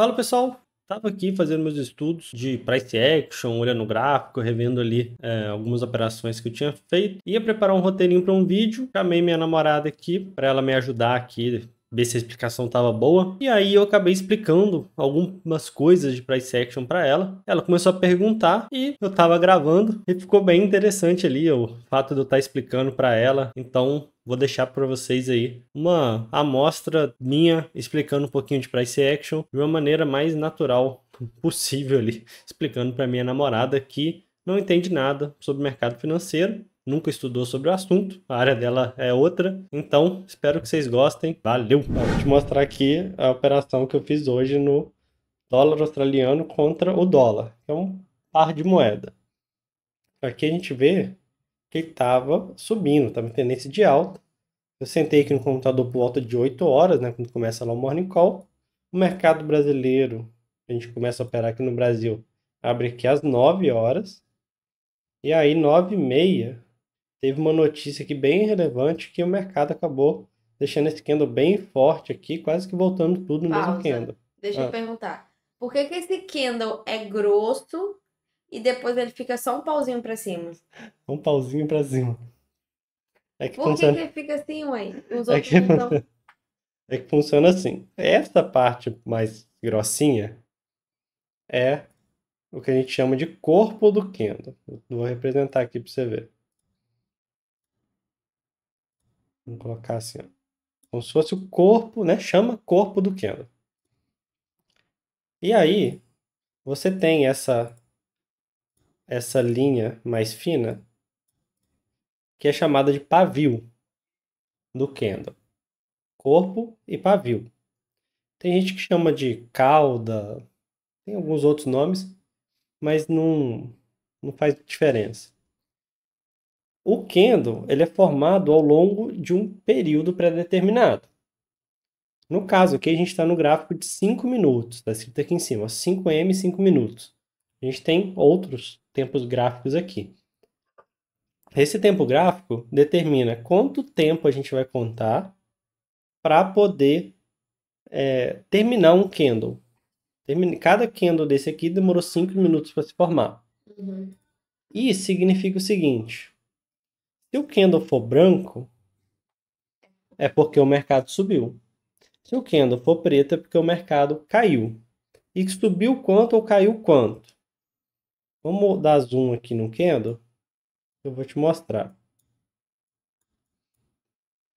Fala pessoal, estava aqui fazendo meus estudos de price action, olhando o gráfico, revendo ali é, algumas operações que eu tinha feito. Ia preparar um roteirinho para um vídeo, chamei minha namorada aqui para ela me ajudar aqui ver se a explicação estava boa. E aí eu acabei explicando algumas coisas de price action para ela. Ela começou a perguntar e eu estava gravando e ficou bem interessante ali o fato de eu estar tá explicando para ela. Então Vou deixar para vocês aí uma amostra minha explicando um pouquinho de price action de uma maneira mais natural possível ali, explicando para minha namorada que não entende nada sobre mercado financeiro, nunca estudou sobre o assunto, a área dela é outra. Então, espero que vocês gostem. Valeu! vou te mostrar aqui a operação que eu fiz hoje no dólar australiano contra o dólar. É um par de moeda. Aqui a gente vê que estava subindo, estava em tendência de alta. Eu sentei aqui no computador por volta de 8 horas, né, quando começa lá o morning call. O mercado brasileiro, a gente começa a operar aqui no Brasil, abre aqui às 9 horas. E aí, 9 e meia, teve uma notícia aqui bem relevante que o mercado acabou deixando esse candle bem forte aqui, quase que voltando tudo no Pausa. mesmo candle. Deixa ah. eu perguntar. Por que, que esse candle é grosso e depois ele fica só um pauzinho pra cima. Um pauzinho pra cima. É que Por funciona... que, ele fica assim, ué? Os é que... Não... é que funciona assim. Essa parte mais grossinha é o que a gente chama de corpo do Kendo. vou representar aqui pra você ver. Vamos colocar assim, ó. Como se fosse o corpo, né? Chama corpo do Kendo. E aí, você tem essa essa linha mais fina, que é chamada de pavio do candle. Corpo e pavio. Tem gente que chama de cauda, tem alguns outros nomes, mas não, não faz diferença. O candle ele é formado ao longo de um período pré-determinado. No caso aqui, a gente está no gráfico de 5 minutos, está escrito aqui em cima, 5M, 5 minutos. A gente tem outros tempos gráficos aqui. Esse tempo gráfico determina quanto tempo a gente vai contar para poder é, terminar um candle. Cada candle desse aqui demorou 5 minutos para se formar. Uhum. Isso significa o seguinte: se o candle for branco, é porque o mercado subiu. Se o candle for preto, é porque o mercado caiu. E subiu quanto ou caiu quanto? Vamos dar zoom aqui no Kendo. Eu vou te mostrar.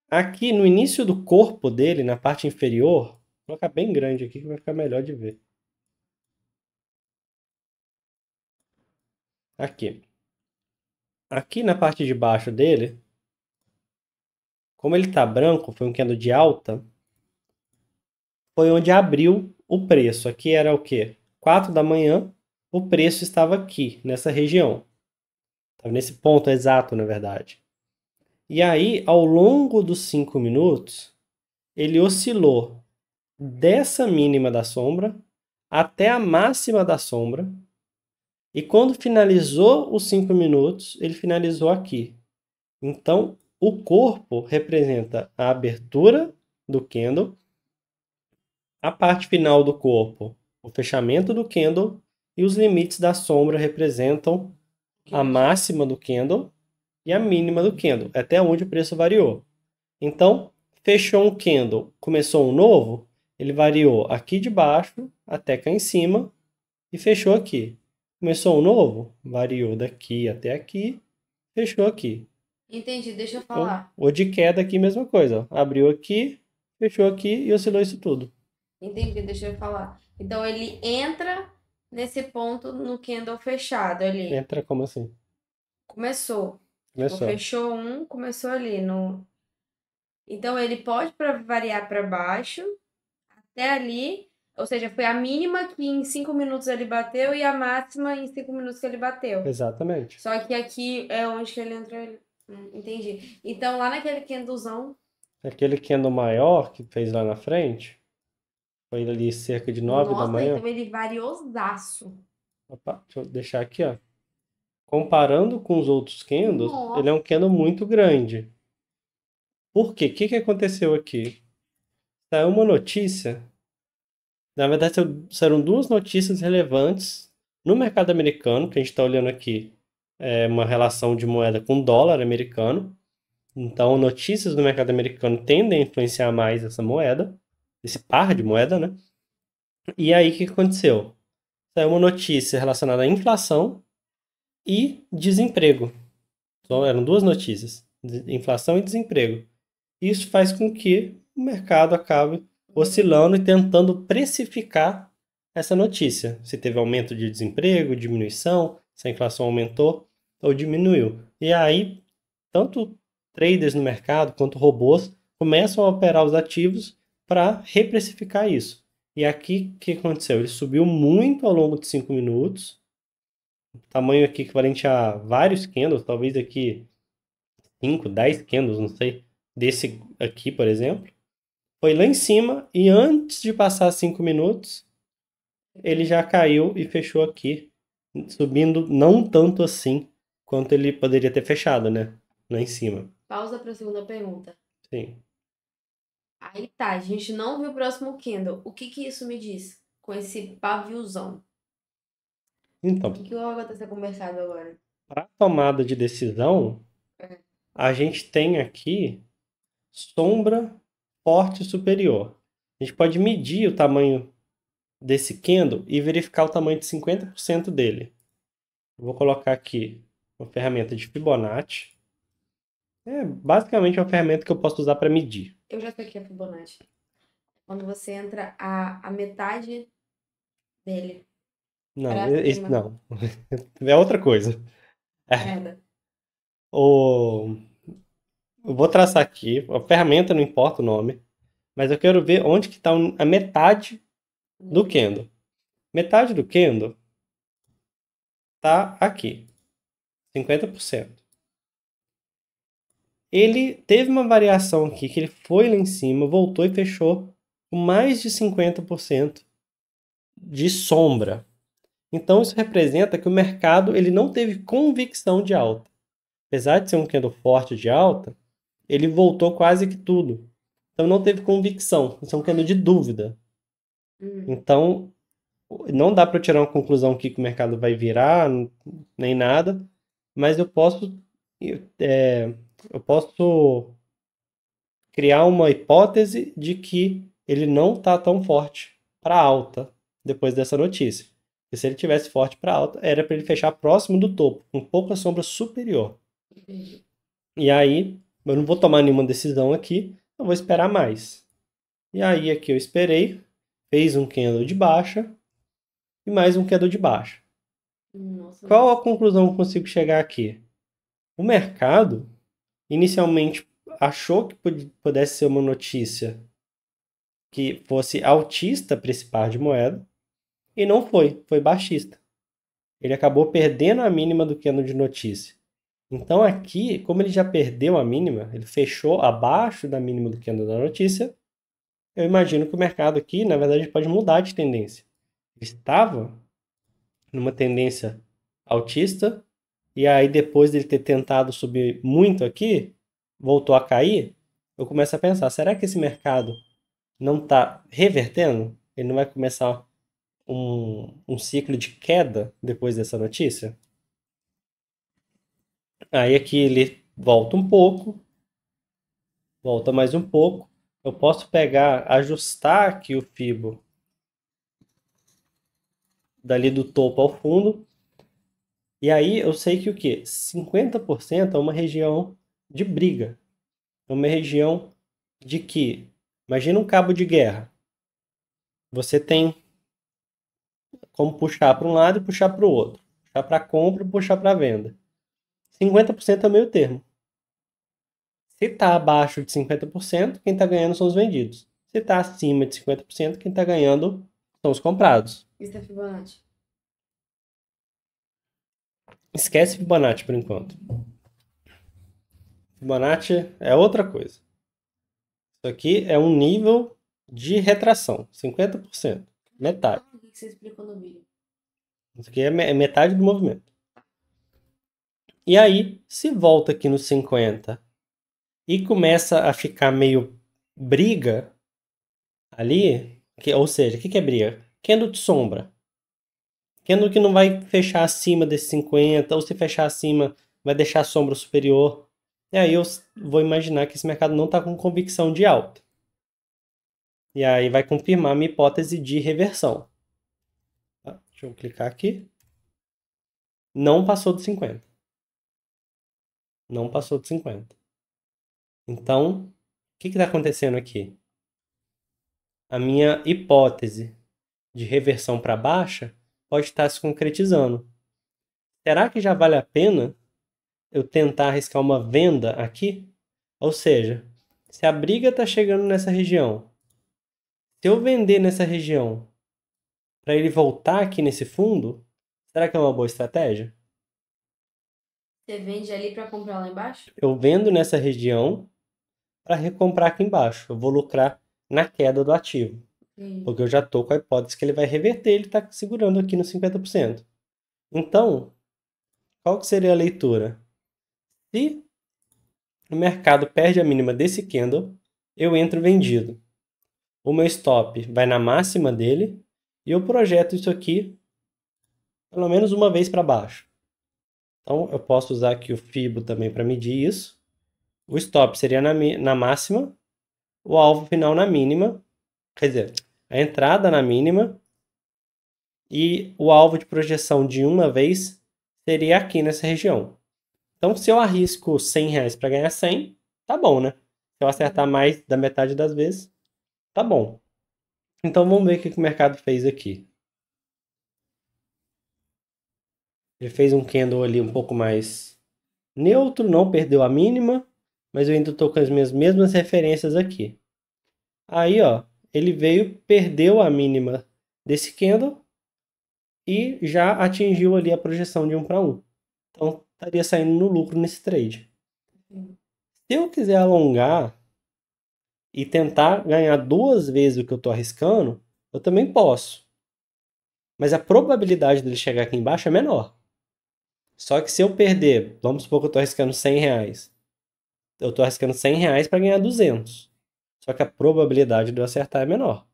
Aqui no início do corpo dele, na parte inferior, vou colocar bem grande aqui que vai ficar melhor de ver. Aqui. Aqui na parte de baixo dele, como ele tá branco, foi um candle de alta, foi onde abriu o preço. Aqui era o quê? 4 da manhã, o preço estava aqui, nessa região. Estava nesse ponto exato, na verdade. E aí, ao longo dos 5 minutos, ele oscilou dessa mínima da sombra até a máxima da sombra. E quando finalizou os 5 minutos, ele finalizou aqui. Então, o corpo representa a abertura do candle, a parte final do corpo, o fechamento do candle e os limites da sombra representam a máxima do candle e a mínima do candle, até onde o preço variou. Então, fechou um candle, começou um novo, ele variou aqui de baixo até cá em cima e fechou aqui. Começou um novo, variou daqui até aqui, fechou aqui. Entendi, deixa eu então, falar. O, o de queda aqui, mesma coisa. Abriu aqui, fechou aqui e oscilou isso tudo. Entendi, deixa eu falar. Então ele entra nesse ponto no candle fechado ali. Entra como assim? Começou. Tipo, começou. Tipo, fechou um, começou ali no. Então ele pode variar para baixo até ali, ou seja, foi a mínima que em cinco minutos ele bateu e a máxima em cinco minutos que ele bateu. Exatamente. Só que aqui é onde que ele entrou. Hum, entendi. Então lá naquele Kindlezão. Aquele candle maior que fez lá na frente, foi ali cerca de 9 da manhã. Então ele variou zaço. Opa, deixa eu deixar aqui, ó. Comparando com os outros candles, Nossa. ele é um candle muito grande. Por quê? O que, que aconteceu aqui? Saiu uma notícia. Na verdade, saíram duas notícias relevantes no mercado americano, que a gente está olhando aqui, é uma relação de moeda com dólar americano. Então, notícias do mercado americano tendem a influenciar mais essa moeda desse par de moeda, né? E aí o que aconteceu? Saiu uma notícia relacionada à inflação e desemprego. Então, eram duas notícias: inflação e desemprego. Isso faz com que o mercado acabe oscilando e tentando precificar essa notícia. Se teve aumento de desemprego, diminuição, se a inflação aumentou ou diminuiu. E aí, tanto traders no mercado quanto robôs começam a operar os ativos para reprecificar isso. E aqui o que aconteceu? Ele subiu muito ao longo de 5 minutos, tamanho aqui equivalente a vários candles, talvez aqui 5, 10 candles, não sei, desse aqui, por exemplo. Foi lá em cima e antes de passar 5 minutos, ele já caiu e fechou aqui, subindo não tanto assim quanto ele poderia ter fechado, né? Lá em cima. Pausa para a segunda pergunta. Sim. Aí tá, a gente não viu o próximo Kindle. O que que isso me diz? Com esse paviozão. Então. O que, que vai acontecer com o mercado tá agora? Para tomada de decisão, é. a gente tem aqui sombra forte superior. A gente pode medir o tamanho desse Kindle e verificar o tamanho de 50% dele. Vou colocar aqui uma ferramenta de Fibonacci. É basicamente uma ferramenta que eu posso usar para medir. Eu já aqui a é Fibonacci. Quando você entra a, a metade dele. Não, isso não. é outra coisa. É. O... Eu vou traçar aqui. A ferramenta não importa o nome. Mas eu quero ver onde que está a metade do uhum. Kendo. Metade do Kendo está aqui. 50% ele teve uma variação aqui, que ele foi lá em cima, voltou e fechou com mais de 50% de sombra. Então isso representa que o mercado ele não teve convicção de alta. Apesar de ser um candle forte de alta, ele voltou quase que tudo. Então não teve convicção, isso é um candle de dúvida. Hum. Então não dá para tirar uma conclusão aqui que o mercado vai virar, nem nada, mas eu posso é, eu posso criar uma hipótese de que ele não está tão forte para alta depois dessa notícia. E se ele tivesse forte para alta, era para ele fechar próximo do topo, um pouco a sombra superior. E aí, eu não vou tomar nenhuma decisão aqui, eu vou esperar mais. E aí aqui eu esperei, fez um candle de baixa e mais um candle de baixa. Nossa, Qual a conclusão que eu consigo chegar aqui? O mercado inicialmente achou que pudesse ser uma notícia que fosse altista para esse par de moeda, e não foi, foi baixista. Ele acabou perdendo a mínima do candle é de notícia. Então aqui, como ele já perdeu a mínima, ele fechou abaixo da mínima do candle é da notícia, eu imagino que o mercado aqui, na verdade, pode mudar de tendência. Ele estava numa tendência altista, e aí, depois dele ter tentado subir muito aqui, voltou a cair. Eu começo a pensar: será que esse mercado não está revertendo? Ele não vai começar um, um ciclo de queda depois dessa notícia? Aí aqui ele volta um pouco, volta mais um pouco. Eu posso pegar, ajustar aqui o fibo dali do topo ao fundo e aí eu sei que o quê? 50% é uma região de briga. É uma região de que, imagina um cabo de guerra. Você tem como puxar para um lado e puxar para o outro. Puxar para compra e puxar para venda. 50% é meio termo. Se está abaixo de 50%, quem está ganhando são os vendidos. Se está acima de 50%, quem está ganhando são os comprados. Isso é Fibonacci. Esquece Fibonacci por enquanto. Fibonacci é outra coisa. Isso aqui é um nível de retração, 50%, metade. O que você explicou no vídeo? Isso aqui é, é metade do movimento. E aí, se volta aqui nos 50 e começa a ficar meio briga ali, que, ou seja, o que, que é briga? Candle é de sombra. Sendo que não vai fechar acima desse 50, ou se fechar acima, vai deixar a sombra superior. E aí eu vou imaginar que esse mercado não está com convicção de alta. E aí vai confirmar minha hipótese de reversão. Tá? Deixa eu clicar aqui. Não passou de 50. Não passou de 50. Então, o que está acontecendo aqui? A minha hipótese de reversão para baixa pode estar se concretizando. Será que já vale a pena eu tentar arriscar uma venda aqui? Ou seja, se a briga está chegando nessa região, se eu vender nessa região para ele voltar aqui nesse fundo, será que é uma boa estratégia? Você vende ali para comprar lá embaixo? Eu vendo nessa região para recomprar aqui embaixo. Eu vou lucrar na queda do ativo. Porque eu já estou com a hipótese que ele vai reverter, ele está segurando aqui no 50%. Então, qual que seria a leitura? Se o mercado perde a mínima desse candle, eu entro vendido. O meu stop vai na máxima dele e eu projeto isso aqui pelo menos uma vez para baixo. Então eu posso usar aqui o Fibo também para medir isso. O stop seria na, na máxima, o alvo final na mínima. Quer dizer, a entrada na mínima e o alvo de projeção de uma vez seria aqui nessa região. Então, se eu arrisco 100 reais para ganhar 100, tá bom, né? Se eu acertar mais da metade das vezes, tá bom. Então, vamos ver o que o mercado fez aqui. Ele fez um candle ali um pouco mais neutro, não perdeu a mínima, mas eu ainda estou com as minhas mesmas referências aqui. Aí, ó, ele veio, perdeu a mínima desse candle e já atingiu ali a projeção de 1 para 1. Então, estaria saindo no lucro nesse trade. Se eu quiser alongar e tentar ganhar duas vezes o que eu estou arriscando, eu também posso. Mas a probabilidade dele chegar aqui embaixo é menor. Só que se eu perder, vamos supor que eu estou arriscando 100 reais. Eu estou arriscando 100 reais para ganhar 200. Só que a probabilidade de eu acertar é menor.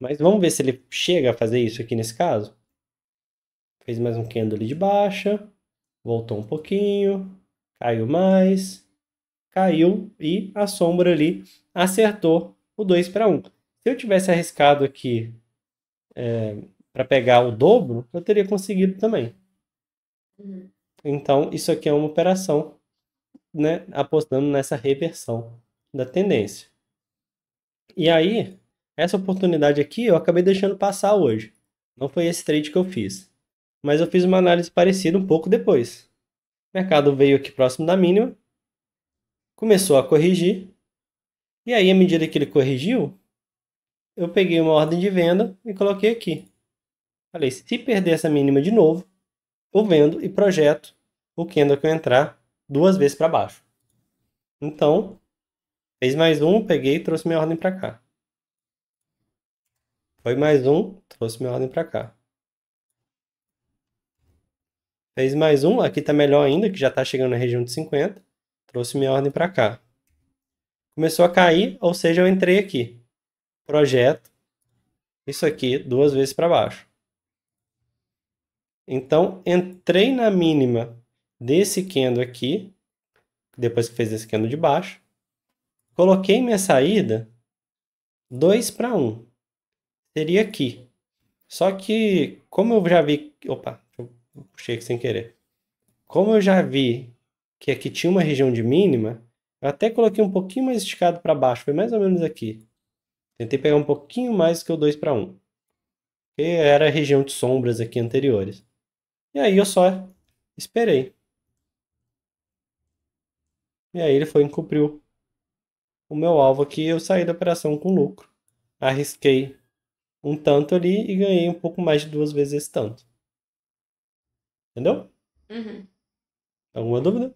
Mas vamos ver se ele chega a fazer isso aqui nesse caso. Fez mais um candle de baixa. Voltou um pouquinho. Caiu mais. Caiu e a sombra ali acertou o 2 para 1. Se eu tivesse arriscado aqui é, para pegar o dobro, eu teria conseguido também. Uhum. Então, isso aqui é uma operação né, apostando nessa reversão da tendência. E aí, essa oportunidade aqui eu acabei deixando passar hoje. Não foi esse trade que eu fiz. Mas eu fiz uma análise parecida um pouco depois. O mercado veio aqui próximo da mínima, começou a corrigir. E aí, à medida que ele corrigiu, eu peguei uma ordem de venda e coloquei aqui. Falei, se perder essa mínima de novo, eu vendo e projeto o candle que eu entrar duas vezes para baixo. Então, Fez mais um, peguei e trouxe minha ordem para cá. Foi mais um, trouxe minha ordem para cá. Fez mais um, aqui está melhor ainda, que já está chegando na região de 50. Trouxe minha ordem para cá. Começou a cair, ou seja, eu entrei aqui. Projeto. Isso aqui, duas vezes para baixo. Então, entrei na mínima desse candle aqui, depois que fez esse candle de baixo. Coloquei minha saída 2 para 1. Seria aqui. Só que, como eu já vi. Opa, eu puxei aqui sem querer. Como eu já vi que aqui tinha uma região de mínima, eu até coloquei um pouquinho mais esticado para baixo, foi mais ou menos aqui. Tentei pegar um pouquinho mais que o 2 para 1. Que era a região de sombras aqui anteriores. E aí eu só esperei. E aí ele foi e cumpriu o meu alvo aqui, eu saí da operação com lucro. Arrisquei um tanto ali e ganhei um pouco mais de duas vezes esse tanto. Entendeu? Uhum. Alguma dúvida?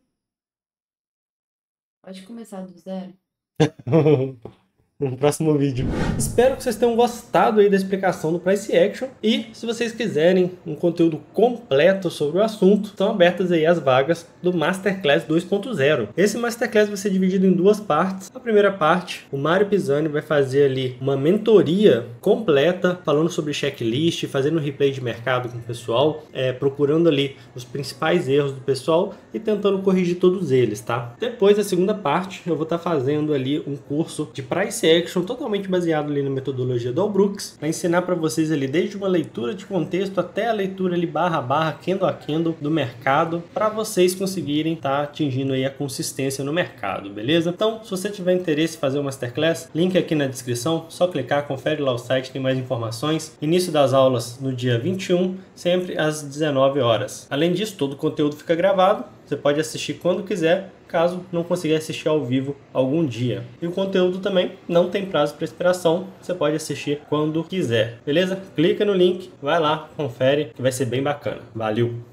Pode começar do zero. no próximo vídeo. Espero que vocês tenham gostado aí da explicação do Price Action e se vocês quiserem um conteúdo completo sobre o assunto, estão abertas aí as vagas do Masterclass 2.0. Esse Masterclass vai ser dividido em duas partes. A primeira parte, o Mário Pisani vai fazer ali uma mentoria completa falando sobre checklist, fazendo um replay de mercado com o pessoal, é, procurando ali os principais erros do pessoal e tentando corrigir todos eles, tá? Depois, a segunda parte, eu vou estar tá fazendo ali um curso de Price action totalmente baseado ali na metodologia do Brooks, vai ensinar para vocês ali desde uma leitura de contexto até a leitura ali barra barra, candle a candle do mercado, para vocês conseguirem estar tá atingindo aí a consistência no mercado, beleza? Então, se você tiver interesse em fazer uma masterclass, link aqui na descrição, só clicar, confere lá o site, tem mais informações. Início das aulas no dia 21, sempre às 19 horas. Além disso, todo o conteúdo fica gravado, você pode assistir quando quiser caso não consiga assistir ao vivo algum dia. E o conteúdo também não tem prazo para expiração, você pode assistir quando quiser, beleza? Clica no link, vai lá, confere, que vai ser bem bacana. Valeu!